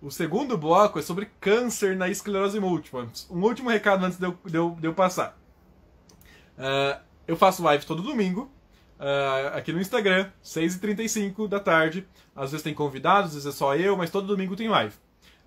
O segundo bloco é sobre câncer na esclerose múltipla. Um último recado antes de eu, de eu, de eu passar. Uh, eu faço live todo domingo, uh, aqui no Instagram, 6h35 da tarde. Às vezes tem convidados, às vezes é só eu, mas todo domingo tem live.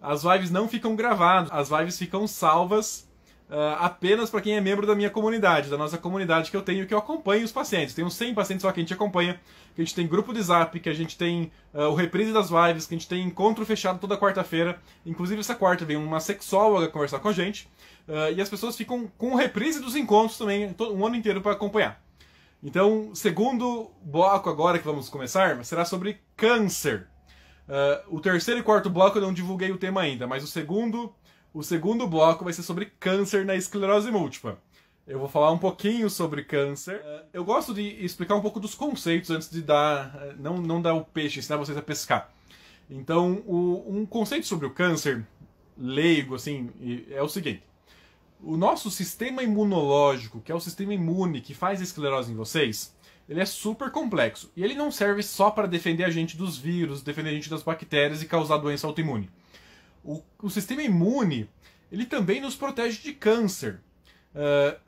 As lives não ficam gravadas, as lives ficam salvas Uh, apenas para quem é membro da minha comunidade, da nossa comunidade que eu tenho, que eu acompanho os pacientes. Tenho 100 pacientes só que a gente acompanha, que a gente tem grupo de zap, que a gente tem uh, o reprise das lives, que a gente tem encontro fechado toda quarta-feira. Inclusive, essa quarta vem uma sexóloga conversar com a gente. Uh, e as pessoas ficam com o reprise dos encontros também, todo, um ano inteiro para acompanhar. Então, segundo bloco agora que vamos começar será sobre câncer. o terceiro e quarto bloco eu não divulguei o tema ainda, mas o segundo o segundo bloco vai ser sobre câncer na esclerose múltipla. Eu vou falar um pouquinho sobre câncer. É. Eu gosto de explicar um pouco dos conceitos antes de dar. Eh, não, não dar o peixe, ensinar vocês a pescar. Então, o, um conceito sobre o câncer, leigo, assim, é o seguinte: o nosso sistema imunológico, que é o sistema imune que faz a esclerose em vocês, ele é super complexo. E ele não serve só para defender a gente dos vírus, defender a gente das bactérias e causar doença autoimune o, o sistema imune ele também nos protege de câncer. Uh,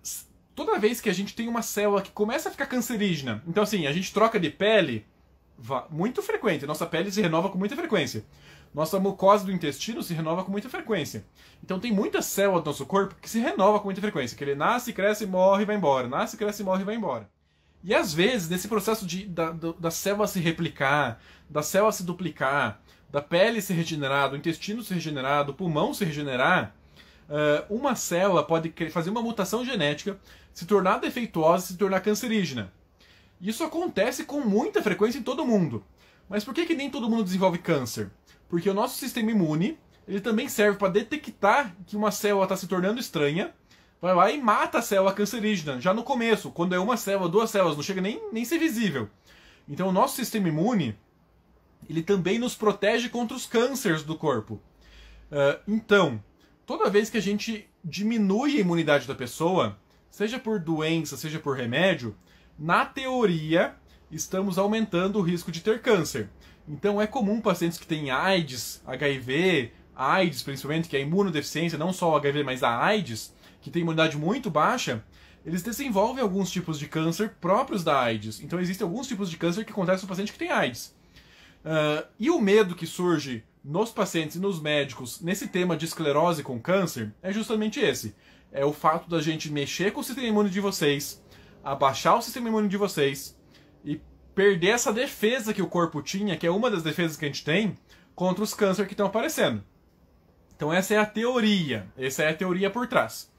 toda vez que a gente tem uma célula que começa a ficar cancerígena, então assim, a gente troca de pele muito frequente, nossa pele se renova com muita frequência. Nossa mucosa do intestino se renova com muita frequência. Então tem muita célula do nosso corpo que se renova com muita frequência, que ele nasce, cresce, morre e vai embora, nasce, cresce, morre e vai embora. E às vezes, nesse processo de, da, da célula se replicar, da célula se duplicar, da pele se regenerar, do intestino se regenerar, do pulmão se regenerar, eh, uma célula pode fazer uma mutação genética, se tornar defeituosa, se tornar cancerígena. Isso acontece com muita frequência em todo mundo. Mas por que, que nem todo mundo desenvolve câncer? Porque o nosso sistema imune ele também serve para detectar que uma célula está se tornando estranha, vai lá e mata a célula cancerígena, já no começo, quando é uma célula, duas células, não chega nem, nem ser visível. Então o nosso sistema imune ele também nos protege contra os cânceres do corpo. Uh, então, toda vez que a gente diminui a imunidade da pessoa, seja por doença, seja por remédio, na teoria estamos aumentando o risco de ter câncer. Então é comum pacientes que têm AIDS, HIV, AIDS principalmente, que é a imunodeficiência, não só o HIV, mas a AIDS, que tem imunidade muito baixa, eles desenvolvem alguns tipos de câncer próprios da AIDS. Então existem alguns tipos de câncer que acontecem no paciente que tem AIDS. Uh, e o medo que surge nos pacientes e nos médicos nesse tema de esclerose com câncer é justamente esse. É o fato da gente mexer com o sistema imune de vocês, abaixar o sistema imune de vocês e perder essa defesa que o corpo tinha, que é uma das defesas que a gente tem, contra os cânceres que estão aparecendo. Então essa é a teoria, essa é a teoria por trás.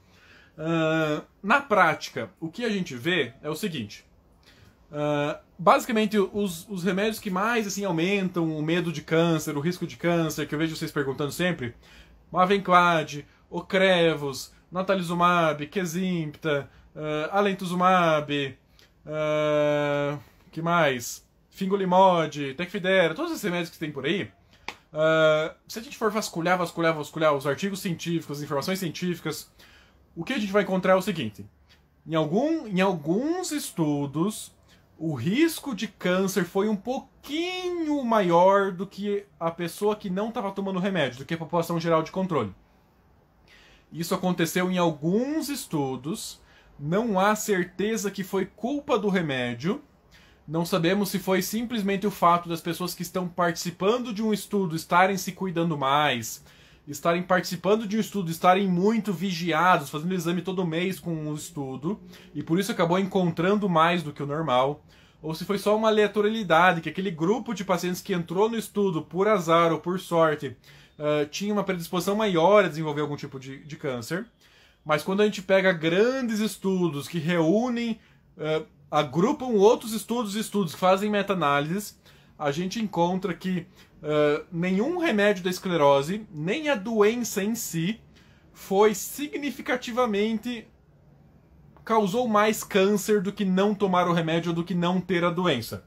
Uh, na prática, o que a gente vê é o seguinte: ah, basicamente, os, os remédios que mais assim aumentam o medo de câncer, o risco de câncer, que eu vejo vocês perguntando sempre, Mavenclad, Ocrevos, Natalizumab, Quesimpta, uh, ah, Alentuzumab, uh, que mais? Fingolimod, Tecfidera, todos esses remédios que tem por aí, uh, se a gente for vasculhar, vasculhar, vasculhar os artigos científicos, as informações científicas, o que a gente vai encontrar é o seguinte. Em, algum, em alguns estudos, o risco de câncer foi um pouquinho maior do que a pessoa que não estava tomando remédio, do que a população geral de controle. Isso aconteceu em alguns estudos, não há certeza que foi culpa do remédio. Não sabemos se foi simplesmente o fato das pessoas que estão participando de um estudo estarem se cuidando mais, estarem participando de um estudo, estarem muito vigiados, fazendo exame todo mês com um estudo, e por isso acabou encontrando mais do que o normal, ou se foi só uma aleatoriedade, que aquele grupo de pacientes que entrou no estudo por azar ou por sorte uh, tinha uma predisposição maior a desenvolver algum tipo de, de, câncer. Mas quando a gente pega grandes estudos que reúnem, uh, agrupam outros estudos e estudos que fazem meta-análises, a gente encontra que ah, nenhum remédio da esclerose, nem a doença em si, foi significativamente causou mais câncer do que não tomar o remédio ou do que não ter a doença.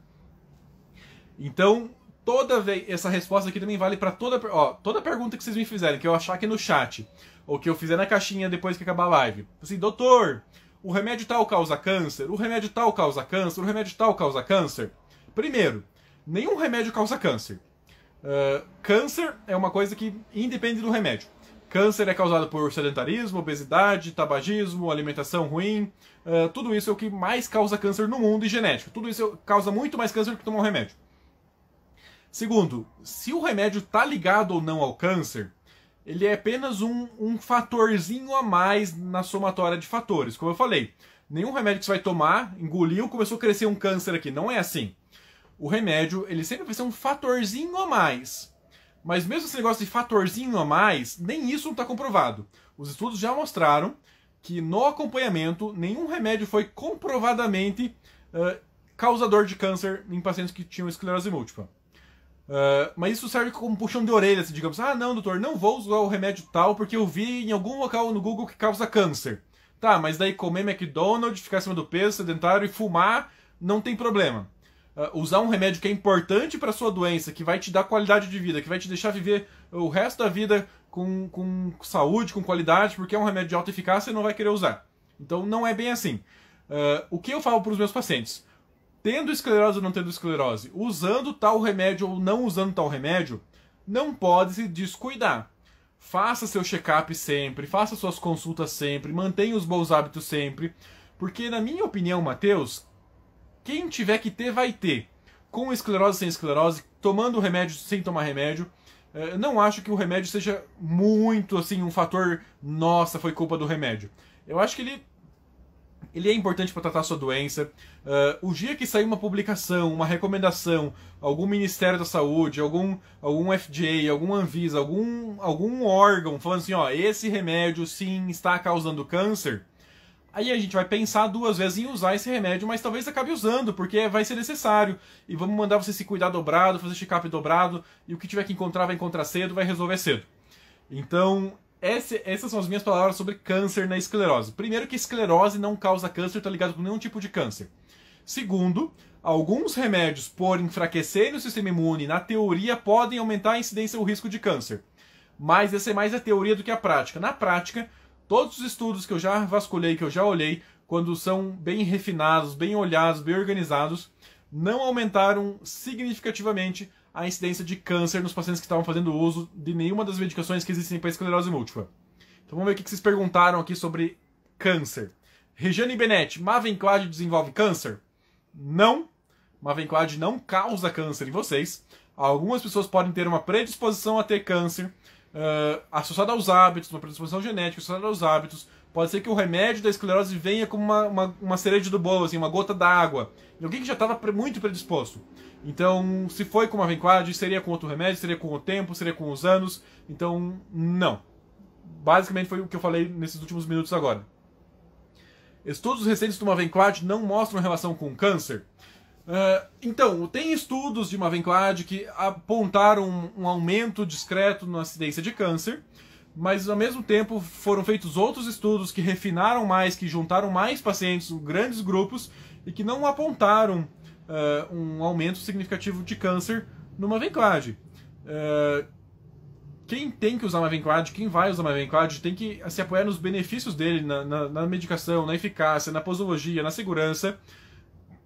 Então, toda vez, essa resposta aqui também vale para toda, ó, toda pergunta que vocês me fizerem, que eu achar aqui no chat, ou que eu fizer na caixinha depois que acabar a live. Assim, doutor, o remédio tal causa câncer, o remédio tal causa câncer, o remédio tal causa câncer. Primeiro, nenhum remédio causa câncer. Ah, câncer é uma coisa que independe do remédio. Câncer é causado por sedentarismo, obesidade, tabagismo, alimentação ruim. Uh, tudo isso é o que mais causa câncer no mundo e genético. Tudo isso causa muito mais câncer do que tomar um remédio. Segundo, se o remédio está ligado ou não ao câncer, ele é apenas um, um fatorzinho a mais na somatória de fatores. Como eu falei, nenhum remédio que você vai tomar, engoliu, começou a crescer um câncer aqui. Não é assim o remédio ele sempre vai ser um fatorzinho a mais. Mas mesmo esse negócio de fatorzinho a mais, nem isso não está comprovado. Os estudos já mostraram que no acompanhamento nenhum remédio foi comprovadamente uh, causador de câncer em pacientes que tinham esclerose múltipla. Uh, mas isso serve como puxão de orelha, assim, digamos, ah não, doutor, não vou usar o remédio tal porque eu vi em algum local no Google que causa câncer. Tá, mas daí comer McDonald's, ficar acima do peso, sedentário e fumar não tem problema uh, usar um remédio que é importante para sua doença, que vai te dar qualidade de vida, que vai te deixar viver o resto da vida com, com saúde, com qualidade, porque é um remédio de alta eficácia e não vai querer usar. Então não é bem assim. Uh, o que eu falo para os meus pacientes? Tendo esclerose ou não tendo esclerose, usando tal remédio ou não usando tal remédio, não pode se descuidar. Faça seu check-up sempre, faça suas consultas sempre, mantenha os bons hábitos sempre. Porque, na minha opinião, Matheus, quem tiver que ter, vai ter. Com esclerose, sem esclerose, tomando remédio, sem tomar remédio. É, não acho que o remédio seja muito assim um fator, nossa, foi culpa do remédio. Eu acho que ele ele é importante para tratar sua doença. Uh, o dia que sair uma publicação, uma recomendação, algum Ministério da Saúde, algum, algum FDA, algum Anvisa, algum, algum órgão falando assim, ó, esse remédio sim está causando câncer, Aí a gente vai pensar duas vezes em usar esse remédio, mas talvez acabe usando, porque vai ser necessário. E vamos mandar você se cuidar dobrado, fazer check-up dobrado, e o que tiver que encontrar, vai encontrar cedo, vai resolver cedo. Então, esse, essas são as minhas palavras sobre câncer na esclerose. Primeiro, que esclerose não causa câncer, está ligado com nenhum tipo de câncer. Segundo, alguns remédios, por enfraquecerem o sistema imune, na teoria, podem aumentar a incidência ou risco de câncer. Mas essa é mais a teoria do que a prática. Na prática, Todos os estudos que eu já vasculhei, que eu já olhei, quando são bem refinados, bem olhados, bem organizados, não aumentaram significativamente a incidência de câncer nos pacientes que estavam fazendo uso de nenhuma das medicações que existem para esclerose múltipla. Então vamos ver o que vocês perguntaram aqui sobre câncer. Regiane Benetti, Mavenclad desenvolve câncer? Não. Mavenclad não causa câncer em vocês. Algumas pessoas podem ter uma predisposição a ter câncer, uh, ah, associada aos hábitos, uma predisposição genética associada aos hábitos. Pode ser que o remédio da esclerose venha como uma, uma, uma cereja do bolo, assim, uma gota d'água. alguém que já estava muito predisposto. Então, se foi com uma vinquade, seria com outro remédio, seria com o tempo, seria com os anos. Então, não. Basicamente foi o que eu falei nesses últimos minutos agora. Estudos recentes do Mavenquad não mostram relação com câncer. Ah, então, tem estudos de Mavenquad que apontaram um, aumento discreto na incidência de câncer, mas ao mesmo tempo foram feitos outros estudos que refinaram mais, que juntaram mais pacientes, grandes grupos, e que não apontaram uh, um aumento significativo de câncer no Mavenquad. Uh, ah, quem tem que usar Mavenclad, quem vai usar Mavenclad, tem que se apoiar nos benefícios dele, na, na, na medicação, na eficácia, na posologia, na segurança,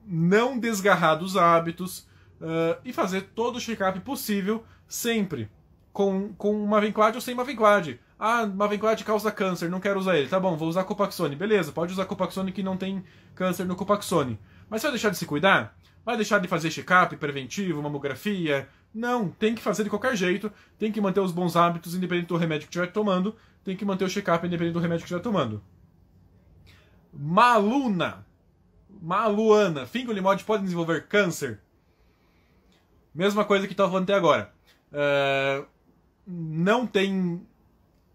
não desgarrar dos hábitos uh, e fazer todo o check-up possível sempre com, com vinquade ou sem uma vinquade. Ah, vinquade causa câncer, não quero usar ele. Tá bom, vou usar Copaxone. Beleza, pode usar Copaxone que não tem câncer no Copaxone. Mas vai deixar de se cuidar? Vai deixar de fazer check-up preventivo, mamografia? Não, tem que fazer de qualquer jeito. Tem que manter os bons hábitos, independente do remédio que estiver tomando. Tem que manter o check-up, independente do remédio que estiver tomando. Maluna Maluana. fingolimod podem desenvolver câncer? Mesma coisa que estava tá falando até agora. Uh, não tem.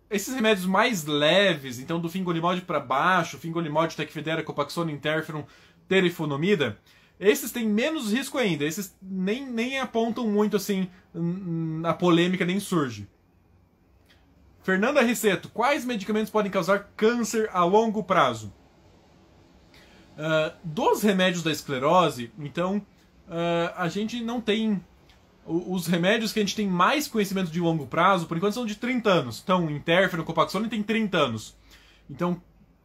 Esses remédios mais leves, então do fingolimod para baixo, fingolimod, tecfidera, copaxona, interferon, terifonomida, esses têm menos risco ainda. Esses nem, nem apontam muito assim, a polêmica nem surge. Fernanda Riceto, quais medicamentos podem causar câncer a longo prazo? Ah, dos remédios da esclerose, então, uh, a gente não tem. Os remédios que a gente tem mais conhecimento de longo prazo, por enquanto, são de 30 anos. Então, interferon, copaxone tem 30 anos. Então,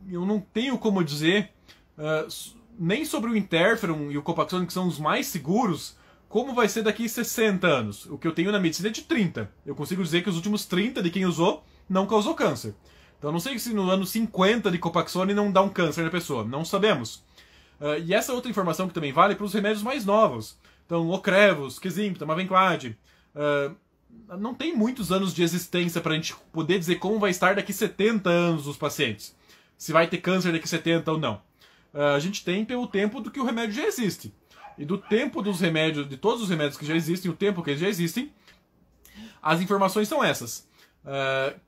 eu não tenho como dizer uh, nem sobre o interferon e o copaxone, que são os mais seguros, como vai ser daqui 60 anos. O que eu tenho na medicina é de 30. Eu consigo dizer que os últimos 30 de quem usou não causou câncer. Então não sei se no ano 50 de Copaxone não dá um câncer na pessoa, não sabemos. Uh, e essa outra informação que também vale é para os remédios mais novos. Então, Ocrevos, Quesimpta, Mavenclad. Uh, não tem muitos anos de existência para a gente poder dizer como vai estar daqui 70 anos os pacientes. Se vai ter câncer daqui 70 ou não. Uh, a gente tem pelo tempo do que o remédio já existe. E do tempo dos remédios, de todos os remédios que já existem, o tempo que eles já existem, as informações são essas. Uh,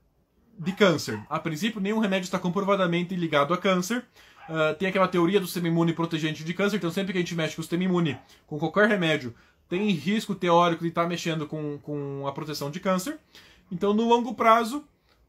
de câncer. A princípio, nenhum remédio está comprovadamente ligado a câncer. Uh, tem aquela teoria do sistema imune protegente de câncer, então sempre que a gente mexe com o sistema imune, com qualquer remédio, tem risco teórico de estar tá mexendo com, com a proteção de câncer. Então, no longo prazo,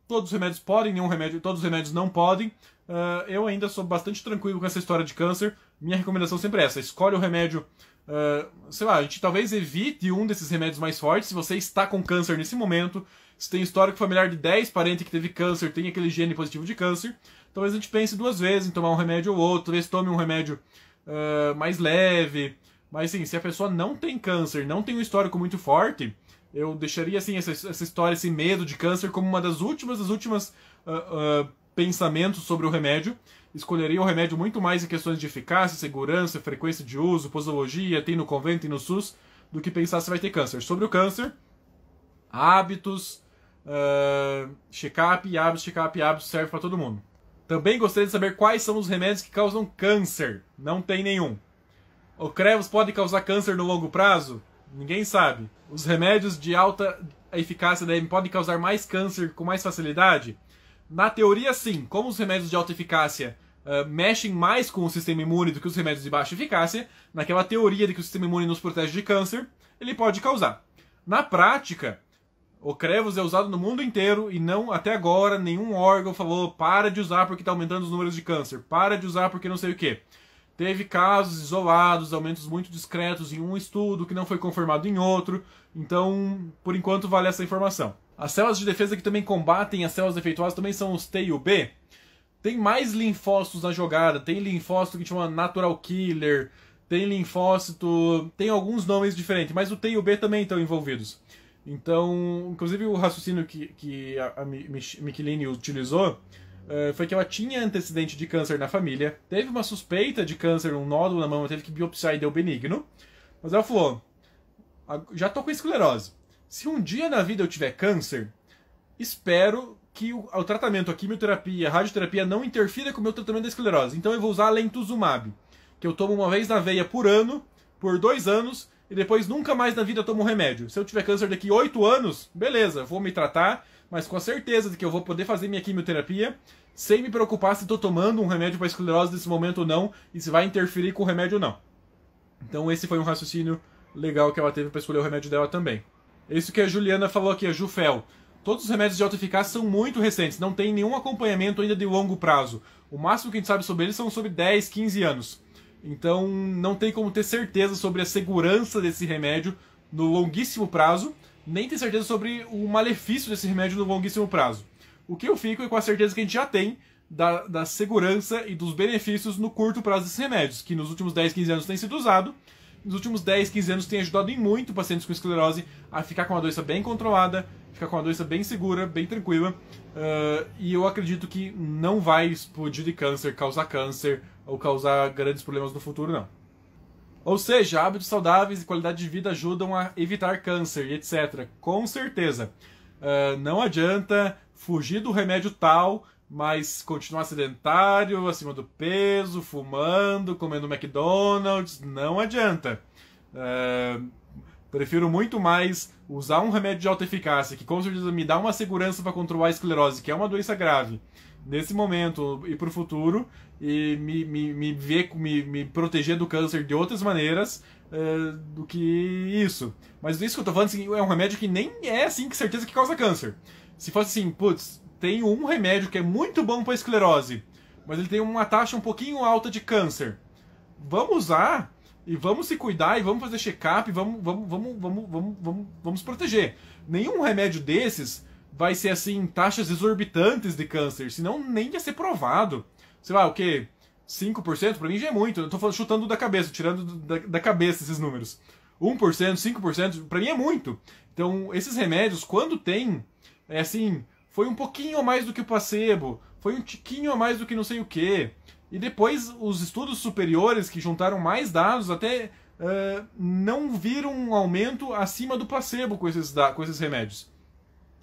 todos os remédios podem, nenhum remédio, todos os remédios não podem. Uh, eu ainda sou bastante tranquilo com essa história de câncer. Minha recomendação sempre é essa: escolhe o remédio. Uh, sei lá, a gente talvez evite um desses remédios mais fortes. Se você está com câncer nesse momento, se tem histórico familiar de 10 parentes que teve câncer, tem aquele gene positivo de câncer, talvez a gente pense duas vezes em tomar um remédio ou outro, talvez tome um remédio uh, mais leve. Mas assim, se a pessoa não tem câncer, não tem um histórico muito forte, eu deixaria assim essa, essa história, esse medo de câncer como uma das últimas, das últimas uh, uh, pensamentos sobre o remédio. Escolheria o remédio muito mais em questões de eficácia, segurança, frequência de uso, posologia, tem no convento e no SUS, do que pensar se vai ter câncer. Sobre o câncer, hábitos, Uh, Checkup e hábitos, checkup e hábitos serve para todo mundo. Também gostaria de saber quais são os remédios que causam câncer. Não tem nenhum. O Crevos pode causar câncer no longo prazo? Ninguém sabe. Os remédios de alta eficácia da M podem causar mais câncer com mais facilidade? Na teoria, sim. Como os remédios de alta eficácia uh, mexem mais com o sistema imune do que os remédios de baixa eficácia, naquela teoria de que o sistema imune nos protege de câncer, ele pode causar. Na prática, o Crevos é usado no mundo inteiro e não até agora nenhum órgão falou para de usar porque está aumentando os números de câncer, para de usar porque não sei o que. Teve casos isolados, aumentos muito discretos em um estudo que não foi confirmado em outro. Então, por enquanto, vale essa informação. As células de defesa que também combatem as células defeituosas também são os T e o B. Tem mais linfócitos na jogada. Tem linfócito que chama Natural Killer. Tem linfócito. Tem alguns nomes diferentes, mas o T e o B também estão envolvidos. Então, inclusive o raciocínio que, que a, Micheline utilizou uh, foi que ela tinha antecedente de câncer na família, teve uma suspeita de câncer, um nódulo na mama, teve que biopsiar e deu benigno. Mas ela falou: já tô com esclerose. Se um dia na vida eu tiver câncer, espero que o, o tratamento, a quimioterapia, a radioterapia não interfira com o meu tratamento da esclerose. Então eu vou usar a lentuzumab, que eu tomo uma vez na veia por ano, por dois anos, e depois nunca mais na vida eu tomo um remédio. Se eu tiver câncer daqui 8 anos, beleza, vou me tratar, mas com a certeza de que eu vou poder fazer minha quimioterapia sem me preocupar se estou tomando um remédio para esclerose nesse momento ou não e se vai interferir com o remédio ou não. Então esse foi um raciocínio legal que ela teve para escolher o remédio dela também. Isso que a Juliana falou aqui, a Jufel. Todos os remédios de alta eficácia são muito recentes, não tem nenhum acompanhamento ainda de longo prazo. O máximo que a gente sabe sobre eles são sobre 10, 15 anos. Então não tem como ter certeza sobre a segurança desse remédio no longuíssimo prazo, nem ter certeza sobre o malefício desse remédio no longuíssimo prazo. O que eu fico é com a certeza que a gente já tem da, da segurança e dos benefícios no curto prazo desses remédios, que nos últimos 10, 15 anos tem sido usado. Nos últimos 10, 15 anos tem ajudado em muito pacientes com esclerose a ficar com uma doença bem controlada, ficar com uma doença bem segura, bem tranquila. Uh, e eu acredito que não vai explodir de câncer, causar câncer, ou causar grandes problemas no futuro, não. Ou seja, hábitos saudáveis e qualidade de vida ajudam a evitar câncer e etc. Com certeza. Uh, não adianta fugir do remédio tal, mas continuar sedentário, acima do peso, fumando, comendo McDonald's. Não adianta. Uh, prefiro muito mais usar um remédio de alta eficácia, que com certeza me dá uma segurança para controlar a esclerose, que é uma doença grave nesse momento e para o futuro e me, me, me ver, me, me proteger do câncer de outras maneiras eh, do que isso. Mas isso que eu tô falando assim, é um remédio que nem é assim que certeza que causa câncer. Se fosse assim, putz, tem um remédio que é muito bom para esclerose, mas ele tem uma taxa um pouquinho alta de câncer. Vamos usar e vamos se cuidar e vamos fazer check-up, vamos, vamos, vamos, vamos, vamos, vamos, vamos proteger. Nenhum remédio desses vai ser assim, taxas exorbitantes de câncer, senão nem ia ser provado. Sei lá, o quê? 5% para mim já é muito. Eu tô falando, chutando da cabeça, tirando da, da cabeça esses números. 1%, 5%, para mim é muito. Então, esses remédios, quando tem, é assim, foi um pouquinho a mais do que o placebo, foi um tiquinho a mais do que não sei o quê. E depois, os estudos superiores que juntaram mais dados até uh, não viram um aumento acima do placebo com esses, com esses remédios.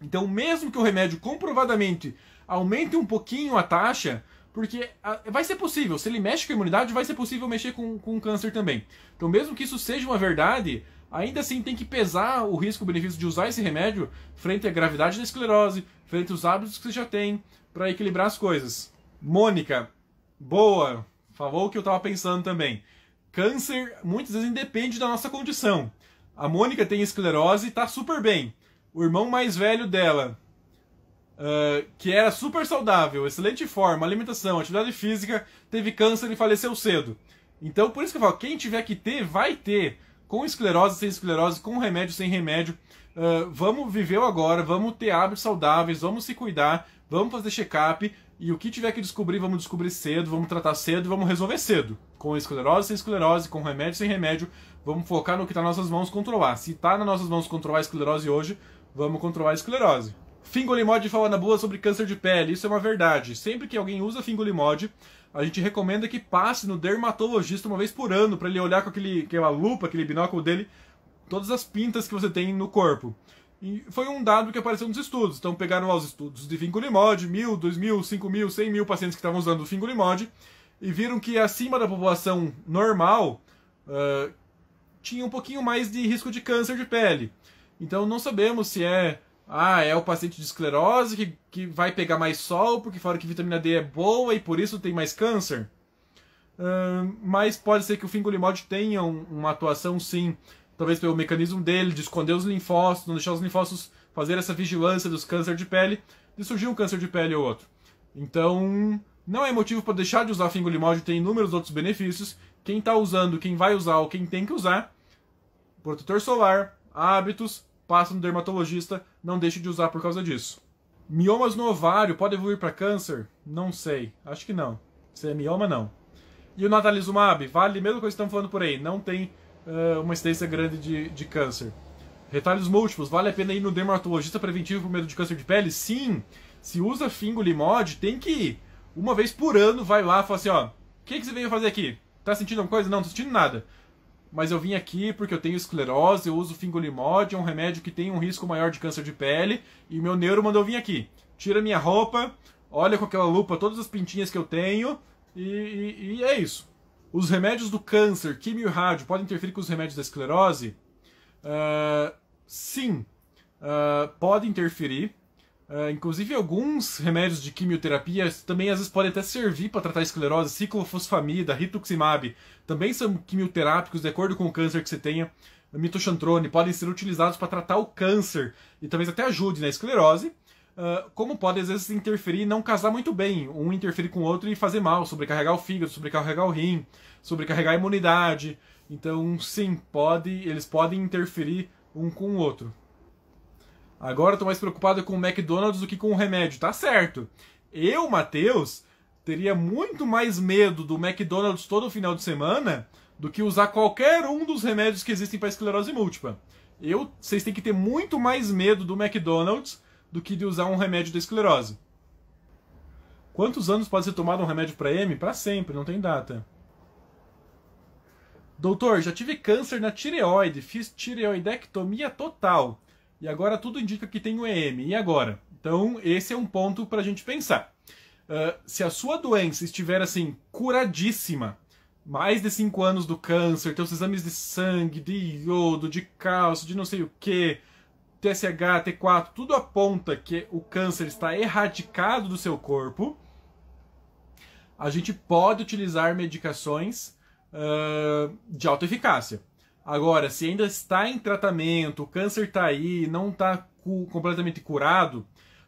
Então, mesmo que o remédio comprovadamente aumente um pouquinho a taxa, porque ah, vai ser possível, se ele mexe com a imunidade, vai ser possível mexer com, com o câncer também. Então, mesmo que isso seja uma verdade, ainda assim tem que pesar o risco-benefício de usar esse remédio frente à gravidade da esclerose, frente aos hábitos que você já tem, para equilibrar as coisas. Mônica, boa, falou o que eu estava pensando também. Câncer muitas vezes independe da nossa condição. A Mônica tem esclerose e está super bem o irmão mais velho dela, uh, que era super saudável, excelente forma, alimentação, atividade física, teve câncer e faleceu cedo. Então, por isso que eu falo, quem tiver que ter, vai ter. Com esclerose, sem esclerose, com remédio, sem remédio. Uh, vamos viver o agora, vamos ter hábitos saudáveis, vamos se cuidar, vamos fazer check-up. E o que tiver que descobrir, vamos descobrir cedo, vamos tratar cedo e vamos resolver cedo. Com esclerose, sem esclerose, com remédio, sem remédio. Vamos focar no que está nas nossas mãos controlar. Se está nas nossas mãos controlar a esclerose hoje, Vamos controlar a esclerose. Fingolimod fala na boa sobre câncer de pele, isso é uma verdade. Sempre que alguém usa Fingolimod, a gente recomenda que passe no dermatologista uma vez por ano para ele olhar com aquele, aquela lupa, aquele binóculo dele, todas as pintas que você tem no corpo. E foi um dado que apareceu nos estudos. Então pegaram lá os estudos de Fingolimod, mil, dois mil, cinco mil, cem mil pacientes que estavam usando o Fingolimod e viram que acima da população normal uh, tinha um pouquinho mais de risco de câncer de pele. Então não sabemos se é ah, é o paciente de esclerose que, que vai pegar mais sol porque fala que vitamina D é boa e por isso tem mais câncer. Uh, mas pode ser que o fingolimod tenha um, uma atuação sim, talvez pelo mecanismo dele de esconder os linfócitos, não deixar os linfócitos fazer essa vigilância dos cânceres de pele, de surgir um câncer de pele ou outro. Então, não é motivo para deixar de usar fingolimod, tem inúmeros outros benefícios. Quem está usando, quem vai usar ou quem tem que usar, protetor solar, hábitos, passa no dermatologista, não deixe de usar por causa disso. Miomas no ovário podem evoluir para câncer? Não sei, acho que não. Se é mioma, não. E o natalizumab? Vale a mesma coisa que estamos falando por aí, não tem uh, uma incidência grande de, de câncer. Retalhos múltiplos, vale a pena ir no dermatologista preventivo por medo de câncer de pele? Sim! Se usa Fingo Limod, tem que ir. Uma vez por ano, vai lá e fala assim, ó, o que, que você veio fazer aqui? Tá sentindo alguma coisa? Não, não tô sentindo nada mas eu vim aqui porque eu tenho esclerose, eu uso fingolimod, é um remédio que tem um risco maior de câncer de pele, e meu neuro mandou vir aqui. Tira minha roupa, olha com aquela lupa todas as pintinhas que eu tenho, e, e, e é isso. Os remédios do câncer, quimio e rádio, podem interferir com os remédios da esclerose? Uh, sim, uh, pode interferir, Uh, inclusive, alguns remédios de quimioterapia também às vezes podem até servir para tratar esclerose. Ciclofosfamida, rituximab, também são quimioterápicos de acordo com o câncer que você tenha. Mitoxantrone podem ser utilizados para tratar o câncer e talvez até ajude na esclerose. Uh, como pode às vezes interferir e não casar muito bem, um interferir com o outro e fazer mal, sobrecarregar o fígado, sobrecarregar o rim, sobrecarregar a imunidade. Então, sim, pode, eles podem interferir um com o outro. Agora eu tô mais preocupado com o McDonald's do que com o remédio. Tá certo. Eu, Matheus, teria muito mais medo do McDonald's todo final de semana do que usar qualquer um dos remédios que existem para esclerose múltipla. Eu, vocês têm que ter muito mais medo do McDonald's do que de usar um remédio da esclerose. Quantos anos pode ser tomado um remédio para M? Para sempre, não tem data. Doutor, já tive câncer na tireoide, fiz tireoidectomia total. E agora tudo indica que tem o EM. E agora? Então, esse é um ponto para a gente pensar. Uh, se a sua doença estiver assim, curadíssima, mais de 5 anos do câncer, teus exames de sangue, de iodo, de cálcio, de não sei o que, TSH, T4, tudo aponta que o câncer está erradicado do seu corpo, a gente pode utilizar medicações uh, de alta eficácia. Agora, se ainda está em tratamento, o câncer está aí, não está cu completamente curado,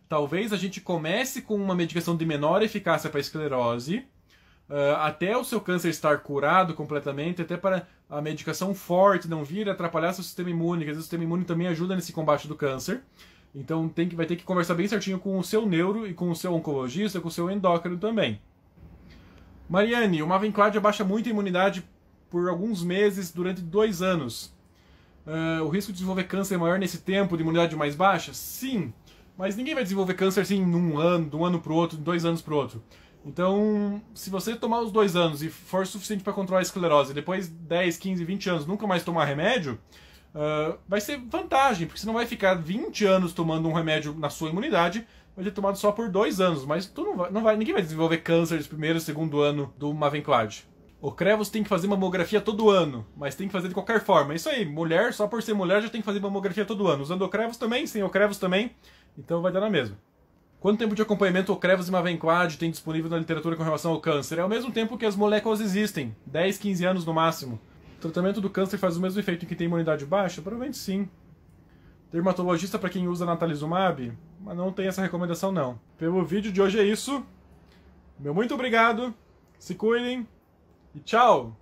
talvez a gente comece com uma medicação de menor eficácia para esclerose, uh, até o seu câncer estar curado completamente, até para a medicação forte não vir atrapalhar seu sistema imune, que às vezes o sistema imune também ajuda nesse combate do câncer. Então tem que, vai ter que conversar bem certinho com o seu neuro e com o seu oncologista, com o seu endócrino também. Mariane, o Mavenclad abaixa muito a imunidade por alguns meses durante dois anos. Uh, o risco de desenvolver câncer é maior nesse tempo de imunidade mais baixa? Sim, mas ninguém vai desenvolver câncer assim num ano, de um ano para o outro, de dois anos para o outro. Então, se você tomar os dois anos e for suficiente para controlar a esclerose, depois 10, 15, 20 anos nunca mais tomar remédio, uh, vai ser vantagem, porque você não vai ficar 20 anos tomando um remédio na sua imunidade, vai ter tomado só por dois anos, mas tu não vai, não vai ninguém vai desenvolver câncer no primeiro, segundo ano do Mavenclad. O Crevos tem que fazer mamografia todo ano, mas tem que fazer de qualquer forma. É isso aí, mulher, só por ser mulher, já tem que fazer mamografia todo ano. Usando o Crevos também, sem o Crevos também, então vai dar na mesma. Quanto tempo de acompanhamento o Crevos e Mavenquad tem disponível na literatura com relação ao câncer? É o mesmo tempo que as moléculas existem, 10, 15 anos no máximo. O tratamento do câncer faz o mesmo efeito em quem tem imunidade baixa? Provavelmente sim. Dermatologista para quem usa natalizumab? Mas não tem essa recomendação não. Pelo vídeo de hoje é isso. Meu muito obrigado. Se cuidem. E tchau!